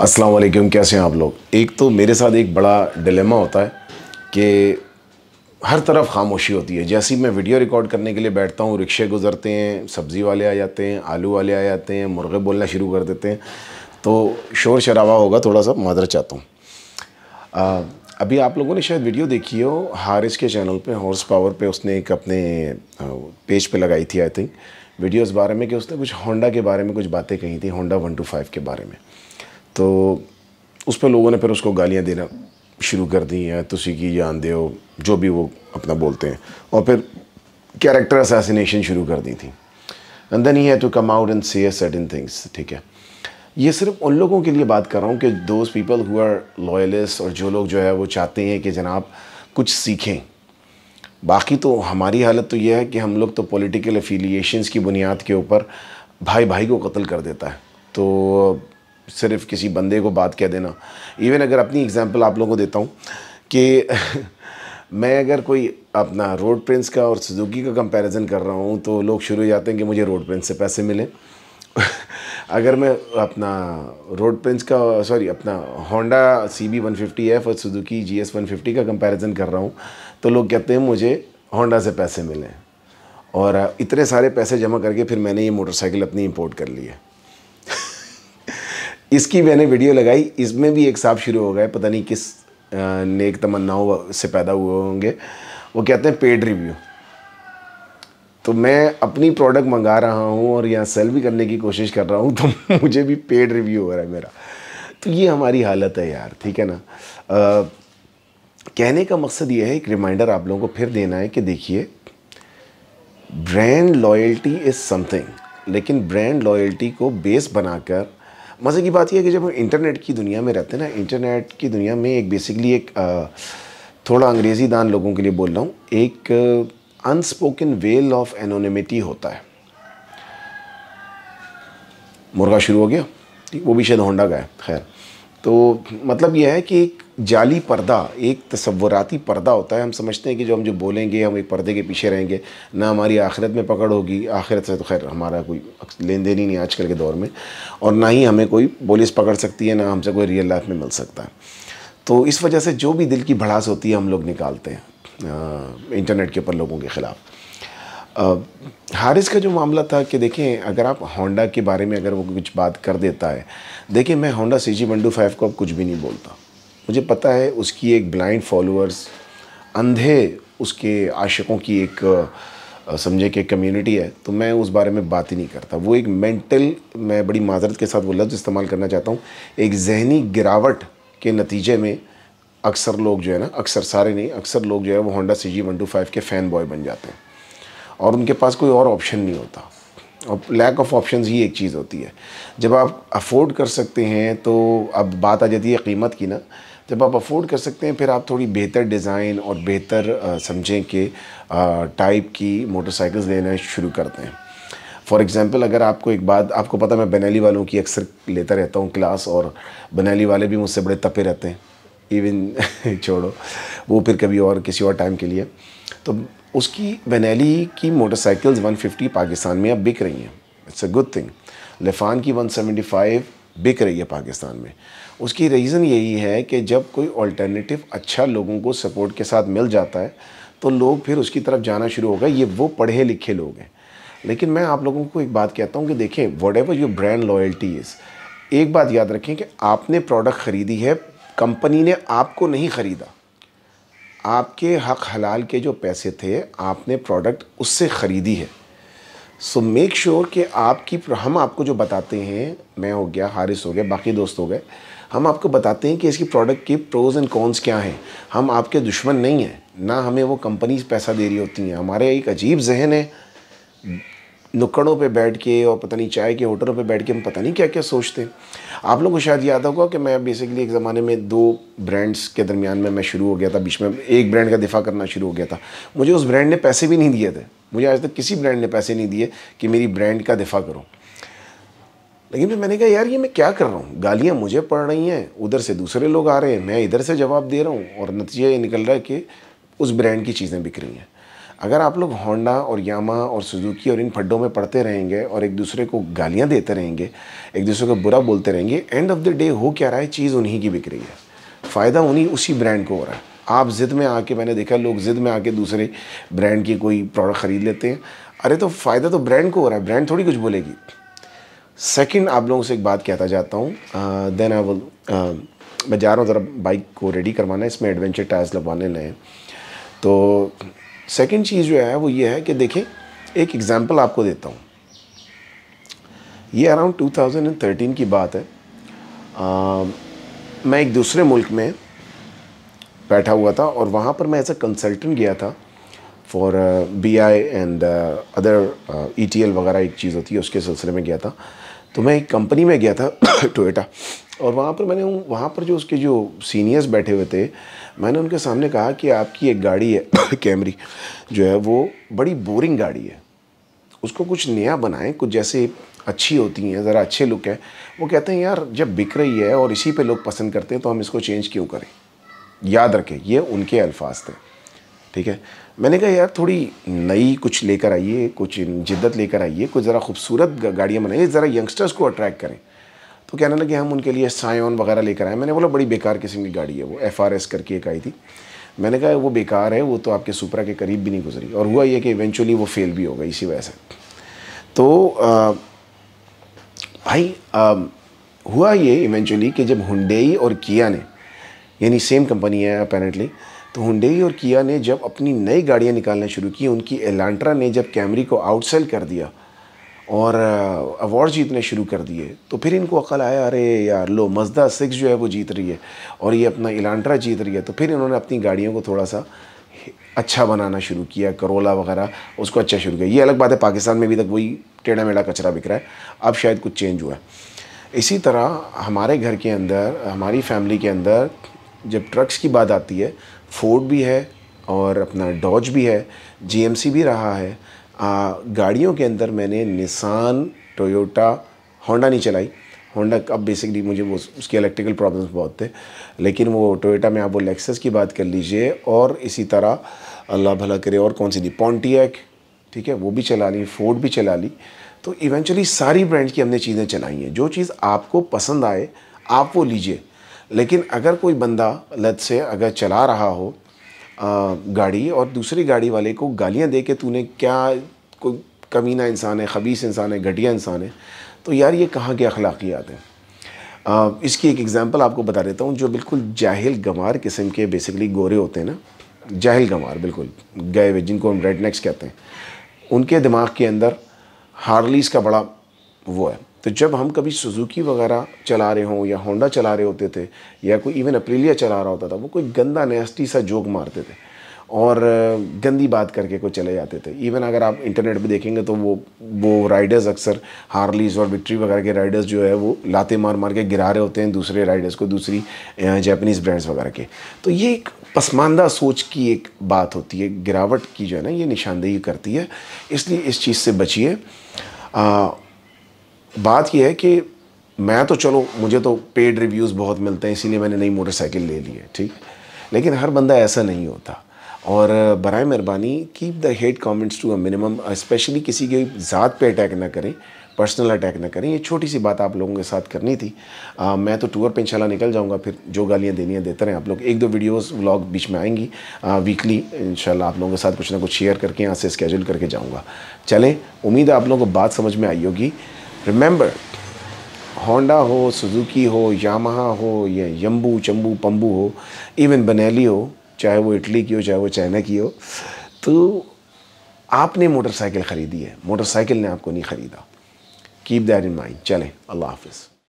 अस्सलाम वालेकुम कैसे हैं आप लोग एक तो मेरे साथ एक बड़ा डिलेमा होता है कि हर तरफ खामोशी होती है जैसे ही मैं वीडियो रिकॉर्ड करने के लिए बैठता हूँ रिक्शे गुजरते हैं सब्ज़ी वाले आ जाते हैं आलू वाले आ जाते हैं मुर्गे बोलना शुरू कर देते हैं तो शोर शराबा होगा थोड़ा सा मदर चाहता हूँ अभी आप लोगों ने शायद वीडियो देखी हो हारिस के चैनल पे हॉर्स पावर पे उसने एक अपने पेज पे लगाई थी आई थिंक वीडियो इस बारे में कि उसने कुछ होंडा के बारे में कुछ बातें कही थी होंडा वन टू फाइव के बारे में तो उस पर लोगों ने फिर उसको गालियाँ देना शुरू कर दी हैं तुसी की जान दे जो भी वो अपना बोलते हैं और फिर कैरेक्टर असासीनेशन शुरू कर दी थी and then he to come out and से सर्टन थिंग्स ठीक है ये सिर्फ उन लोगों के लिए बात कर रहा हूँ कि those people who are loyalist और जो लोग जो है वो चाहते हैं कि जनाब कुछ सीखें बाकी तो हमारी हालत तो यह है कि हम लोग तो पॉलिटिकल एफिलिएशंस की बुनियाद के ऊपर भाई भाई को कत्ल कर देता है तो सिर्फ किसी बंदे को बात कह देना इवन अगर अपनी एग्ज़ाम्पल आप लोगों को देता हूँ कि मैं अगर कोई अपना रोड प्रिंस का और सुजुकी का कंपैरिजन कर रहा हूँ तो लोग शुरू हो जाते हैं कि मुझे रोड प्रिंस से पैसे मिले अगर मैं अपना रोड प्रिंस का सॉरी अपना Honda C B one fifty F और Suzuki G S one fifty का कंपैरिजन कर रहा हूँ तो लोग कहते हैं मुझे होंडा से पैसे मिले और इतने सारे पैसे जमा करके फिर मैंने ये मोटरसाइकिल अपनी इंपोर्ट कर ली है इसकी मैंने वीडियो लगाई इसमें भी एक साहब शुरू हो गए पता नहीं किस नेक तमन्नाओं से पैदा हुए होंगे वो कहते हैं पेड रिव्यू तो मैं अपनी प्रोडक्ट मंगा रहा हूँ और यहाँ सेल भी करने की कोशिश कर रहा हूँ तो मुझे भी पेड रिव्यू हो रहा है मेरा तो ये हमारी हालत है यार ठीक है ना आ, कहने का मकसद ये है एक रिमाइंडर आप लोगों को फिर देना है कि देखिए ब्रांड लॉयल्टी इज़ समथिंग लेकिन ब्रांड लॉयल्टी को बेस बनाकर मज़े की बात यह है कि जब हम इंटरनेट की दुनिया में रहते हैं ना इंटरनेट की दुनिया में एक बेसिकली एक थोड़ा अंग्रेज़ी दान लोगों के लिए बोल रहा हूँ एक अनस्पोकन वेल ऑफ एनोनिमिटी होता है मुर्गा शुरू हो गया वो भी शायद होंडा का है खैर तो मतलब यह है कि एक जाली पर्दा एक तस्वुराती पर्दा होता है हम समझते हैं कि जो हम जो बोलेंगे हम एक पर्दे के पीछे रहेंगे ना हमारी आखिरत में पकड़ होगी आखिरत से तो खैर हमारा कोई लेन देन ही नहीं आजकल के दौर में और ना ही हमें कोई पुलिस पकड़ सकती है ना हमसे कोई रियल लाइफ में मिल सकता है तो इस वजह से जो भी दिल की भड़ास होती है हम लोग निकालते हैं इंटरनेट के ऊपर लोगों के ख़िलाफ़ हारिस का जो मामला था कि देखें अगर आप होंडा के बारे में अगर वो कुछ बात कर देता है देखिए मैं होंडा सी जी वनडू फाइव को अब कुछ भी नहीं बोलता मुझे पता है उसकी एक ब्लाइंड फॉलोअर्स अंधे उसके आशिकों की एक समझे कि कम्युनिटी है तो मैं उस बारे में बात ही नहीं करता वो एक मेंटल मैं बड़ी माजरत के साथ वो लफ्ज़ इस्तेमाल करना चाहता हूँ एक जहनी गिरावट के नतीजे में अक्सर लोग जो है ना अक्सर सारे नहीं अक्सर लोग जो है वो Honda C G one two five के फ़ैन बॉय बन जाते हैं और उनके पास कोई और ऑप्शन नहीं होता और लैक ऑफ ऑप्शन ही एक चीज़ होती है जब आप अफोर्ड कर सकते हैं तो अब बात आ जाती है कीमत की ना जब आप अफोर्ड कर सकते हैं फिर आप थोड़ी बेहतर डिज़ाइन और बेहतर समझें कि टाइप की मोटरसाइकिल्स लेना शुरू करते हैं फॉर एग्ज़ाम्पल अगर आपको एक बात आपको पता मैं बनैली वालों की अक्सर लेता रहता हूँ क्लास और बनैली वाले भी मुझसे बड़े तपे रहते हैं इवन छोड़ो वो फिर कभी और किसी और टाइम के लिए तो उसकी वनैली की मोटरसाइकिल्स 150 पाकिस्तान में अब बिक रही हैं it's a good thing Lifan की 175 बिक रही है पाकिस्तान में उसकी रीज़न यही है कि जब कोई अल्टरनेटिव अच्छा लोगों को सपोर्ट के साथ मिल जाता है तो लोग फिर उसकी तरफ जाना शुरू होगा ये वो पढ़े लिखे लोग हैं लेकिन मैं आप लोगों को एक बात कहता हूँ कि देखें whatever your brand loyalty is एक बात याद रखें कि आपने प्रोडक्ट ख़रीदी है कंपनी ने आपको नहीं ख़रीदा आपके हक हलाल के जो पैसे थे आपने प्रोडक्ट उससे ख़रीदी है सो मेक श्योर कि आपकी हम आपको जो बताते हैं मैं हो गया हारिस हो गया बाकी दोस्त हो गए हम आपको बताते हैं कि इसकी प्रोडक्ट के प्रोज़ एंड कॉन्स क्या हैं हम आपके दुश्मन नहीं हैं ना हमें वो कंपनीज पैसा दे रही होती हैं हमारे एक अजीब जहन है नुक्कड़ों पे बैठ के और पता नहीं चाय के होटलों पे बैठ के हम पता नहीं क्या क्या सोचते हैं आप लोगों को शायद याद होगा कि मैं बेसिकली एक ज़माने में दो ब्रांड्स के दरमियान में मैं शुरू हो गया था बीच में एक ब्रांड का दिफा करना शुरू हो गया था मुझे उस ब्रांड ने पैसे भी नहीं दिए थे मुझे आज तक किसी ब्रांड ने पैसे नहीं दिए कि मेरी ब्रांड का दिफा करो लेकिन फिर मैंने कहा यार ये मैं क्या कर रहा हूँ गालियाँ मुझे पड़ रही हैं उधर से दूसरे लोग आ रहे हैं मैं इधर से जवाब दे रहा हूँ और नतीजा ये निकल रहा है कि उस ब्रांड की चीज़ें बिक रही हैं अगर आप लोग होंडा और यामा और सुजुकी और इन फड्डों में पड़ते रहेंगे और एक दूसरे को गालियाँ देते रहेंगे एक दूसरे को बुरा बोलते रहेंगे एंड ऑफ द डे हो क्या रहा है चीज़ उन्हीं की बिक रही है फ़ायदा उन्हीं उसी ब्रांड को हो रहा है आप ज़िद में आके मैंने देखा लोग ज़िद में आके दूसरे ब्रांड की कोई प्रोडक्ट ख़रीद लेते हैं अरे तो फ़ायदा तो ब्रांड को हो रहा है ब्रांड थोड़ी कुछ बोलेगी सेकंड आप लोगों से एक बात कहता जाता हूँ देन आई विल मैं जा रहा हूँ ज़रा बाइक को रेडी करवाना है इसमें एडवेंचर टायर्स लगवाने लें तो सेकंड चीज़ जो है वो ये है कि देखिए एक एग्ज़ाम्पल आपको देता हूँ ये अराउंड 2013 की बात है आ, मैं एक दूसरे मुल्क में बैठा हुआ था और वहाँ पर मैं एज अ कंसल्टेंट गया था for B I and other E T L वगैरह एक चीज़ होती है उसके सिलसिले में गया था तो मैं एक कंपनी में गया था टोयोटा और वहाँ पर मैंने वहाँ पर जो उसके जो सीनियर्स बैठे हुए थे मैंने उनके सामने कहा कि आपकी एक गाड़ी है कैमरी जो है वो बड़ी बोरिंग गाड़ी है उसको कुछ नया बनाएं कुछ जैसे अच्छी होती हैं ज़रा अच्छे लुक है वो कहते हैं यार जब बिक रही है और इसी पे लोग पसंद करते हैं तो हम इसको चेंज क्यों करें याद रखें ये उनके अल्फाज थे ठीक है मैंने कहा यार थोड़ी नई कुछ लेकर आइए कुछ जिद्दत लेकर आइए कुछ ज़रा खूबसूरत गाड़ियाँ बनाइए ज़रा यंगस्टर्स को अट्रैक्ट करें तो कहने लगे हम उनके लिए सायन वगैरह लेकर आए मैंने बोला बड़ी बेकार किस्म की गाड़ी है वो एफ आर एस करके एक आई थी मैंने कहा वो बेकार है वो तो आपके सुपरा के करीब भी नहीं गुजरी और हुआ ये कि इवेंचुअली वो फेल भी हो गई इसी वजह से तो आ, भाई आ, हुआ ये इवेंचुअली कि जब हुडेई और किया ने यानी सेम कंपनी है अपेरेंटली तो हुडई और किया ने जब अपनी नई गाड़ियाँ निकालना शुरू की उनकी एलान्ट्रा ने जब कैमरी को आउटसेल कर दिया और अवार्ड uh, जीतने शुरू कर दिए तो फिर इनको अकल आया अरे यार लो मजदा सिक्स जो है वो जीत रही है और ये अपना इलांट्रा जीत रही है तो फिर इन्होंने अपनी गाड़ियों को थोड़ा सा अच्छा बनाना शुरू किया करोला वगैरह उसको अच्छा शुरू किया ये अलग बात है पाकिस्तान में अभी तक वही टेढ़ा मेढ़ा कचरा बिक रहा है अब शायद कुछ चेंज हुआ है इसी तरह हमारे घर के अंदर हमारी फैमिली के अंदर जब ट्रक्स की बात आती है फोर्ड भी है और अपना डॉज भी है जीएमसी भी रहा है आ, गाड़ियों के अंदर मैंने निसान टोयोटा होंडा नहीं चलाई होंडा अब बेसिकली मुझे वो उसके इलेक्ट्रिकल प्रॉब्लम्स बहुत थे लेकिन वो टोयोटा में आप वो लेक्सस की बात कर लीजिए और इसी तरह अल्लाह भला करे और कौन सी दी पॉन्टियक ठीक है वो भी चला ली फोर्ड भी चला ली तो इवेंचुअली सारी ब्रांड की हमने चीज़ें चलाई हैं जो चीज़ आपको पसंद आए आप वो लीजिए लेकिन अगर कोई बंदा लत से अगर चला रहा हो आ, गाड़ी और दूसरी गाड़ी वाले को गालियाँ दे के तूने क्या कोई कमीना इंसान है खबीस इंसान है घटिया इंसान है तो यार ये कहाँ के अखलाकियात हैं इसकी एक एग्ज़ाम्पल आपको बता देता हूँ जो बिल्कुल जाहिल गंवार किस्म के बेसिकली गोरे होते हैं ना जाहिल गंवार बिल्कुल गए हुए जिनको हम रेड नेक्स कहते हैं उनके दिमाग के अंदर हार्लीस का बड़ा वो है तो जब हम कभी सुजुकी वगैरह चला रहे हों या होंडा चला रहे होते थे या कोई इवन अप्रीलिया चला रहा होता था वो कोई गंदा नेस्टी सा जोक मारते थे और गंदी बात करके को चले जाते थे इवन अगर आप इंटरनेट पे देखेंगे तो वो वो राइडर्स अक्सर हार्लीज और विक्ट्री वगैरह के राइडर्स जो है वो लाते मार मार के गिरा रहे होते हैं दूसरे राइडर्स को दूसरी जापानीज़ ब्रांड्स वगैरह के तो ये एक पसमानदा सोच की एक बात होती है गिरावट की जो है ना ये निशानदेही करती है इसलिए इस चीज़ से बचिए बात यह है कि मैं तो चलो मुझे तो पेड रिव्यूज़ बहुत मिलते हैं इसीलिए मैंने नई मोटरसाइकिल ले ली है ठीक लेकिन हर बंदा ऐसा नहीं होता और बर मेहरबानी keep the hate comments to a minimum especially किसी की ज़ात पे अटैक ना करें पर्सनल अटैक ना करें ये छोटी सी बात आप लोगों के साथ करनी थी आ, मैं तो टूर पे इंशाल्लाह निकल जाऊंगा फिर जो गालियाँ देनी है देते रहें आप लोग एक दो वीडियोस व्लॉग बीच में आएंगी आ, वीकली इंशाल्लाह आप लोगों के साथ कुछ ना कुछ शेयर करके यहाँ से स्केजूल करके जाऊँगा चलें उम्मीद है आप लोगों को बात समझ में आई होगी रिमेंबर होंडा हो सुजुकी हो यामाहा हो या यम्बू चम्बू पम्बू हो इवन बनेली हो चाहे वो इटली की हो चाहे वो चाइना की हो तो आपने मोटरसाइकिल ख़रीदी है मोटरसाइकिल ने आपको नहीं ख़रीदा कीप दैट इन माइंड चलें अल्लाह हाफिज़